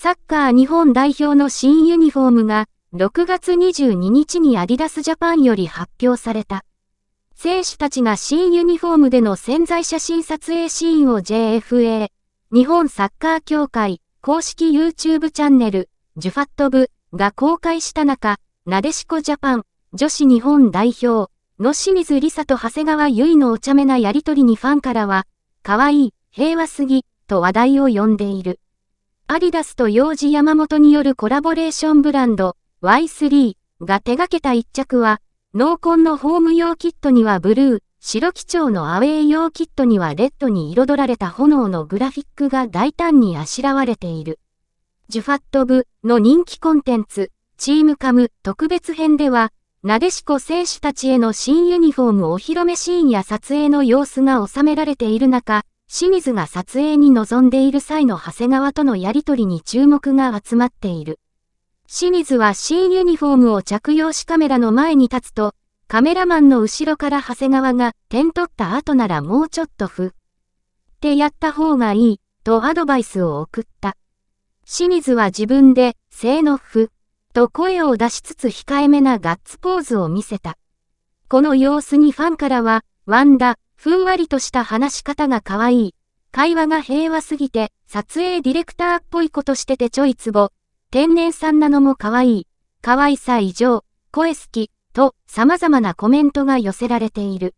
サッカー日本代表の新ユニフォームが6月22日にアディダスジャパンより発表された。選手たちが新ユニフォームでの潜在写真撮影シーンを JFA、日本サッカー協会公式 YouTube チャンネル、ジュファット部が公開した中、なでしこジャパン女子日本代表の清水梨沙と長谷川衣のお茶目なやりとりにファンからは、可愛い、平和すぎ、と話題を呼んでいる。アディダスと幼児山本によるコラボレーションブランド Y3 が手掛けた一着は、濃紺のホーム用キットにはブルー、白基調のアウェイ用キットにはレッドに彩られた炎のグラフィックが大胆にあしらわれている。ジュファット部の人気コンテンツ、チームカム特別編では、なでしこ選手たちへの新ユニフォームお披露目シーンや撮影の様子が収められている中、清水が撮影に臨んでいる際の長谷川とのやりとりに注目が集まっている。清水は新ユニフォームを着用しカメラの前に立つと、カメラマンの後ろから長谷川が点取った後ならもうちょっとふ。ってやった方がいい、とアドバイスを送った。清水は自分で、せーのふ、と声を出しつつ控えめなガッツポーズを見せた。この様子にファンからは、ワンダ、ふんわりとした話し方が可愛い。会話が平和すぎて、撮影ディレクターっぽいことしててちょいツボ。天然さんなのも可愛い。可愛さ異常、声好き、と様々なコメントが寄せられている。